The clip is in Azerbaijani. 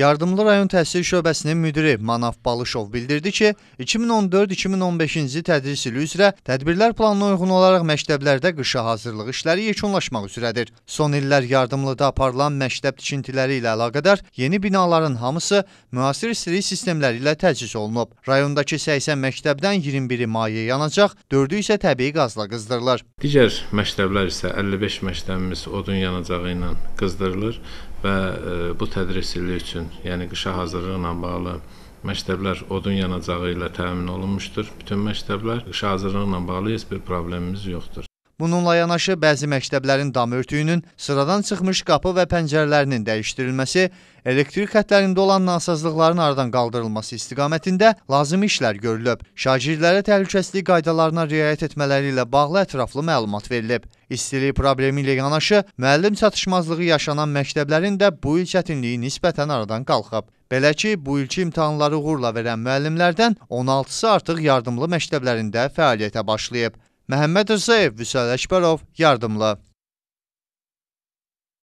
Yardımlı rayon təhsil şöbəsinin müdiri Manaf Balışov bildirdi ki, 2014-2015-ci tədris ili üzrə tədbirlər planına uyğun olaraq məktəblərdə qışa hazırlıq işləri yekunlaşmaq üzrədir. Son illər yardımlıda aparılan məktəb tikintiləri ilə əlaqədar yeni binaların hamısı müasir istilik sistemləri ilə təchiz olunub. Rayondakı 80 məktəbdən 21-i maye yanacaq, 4-ü isə təbii qazla qızdırılır. Digər məktəblər isə 55 məktəbimiz odun yanacağı ilə qızdırılır və e, bu tədris ili üçün, yəni qışa hazırlığı ilə bağlı məktəblər odun yanacağı ilə təmin olunmuşdur. Bütün məktəblər qışa hazırlığı ilə bağlı heç bir problemimiz yoxdur. Bununla yanaşı bəzi məktəblərin dam örtüyünün sıradan çıxmış qapı və pəncərələrinin dəyişdirilməsi, elektrik xətlərində olan nasazlıqların aradan qaldırılması istiqamətində lazım işlər görülüb. Şagirdlərə təhlükəsizlik qaydalarına riayət etmələri ilə bağlı ətraflı məlumat verilib. İstilik problemi ilə yanaşı müəllim çatışmazlığı yaşanan məktəblərin də bu il çətinliyi nisbətən aradan qalxıb. Belə ki, bu ilki imtahanları uğurla verən müəllimlərdən 16-sı artıq yardımlı məktəblərində fəaliyyətə başlayıb. Məhəmməd Rzayev, Vüsal Əkbərov, Yardımla.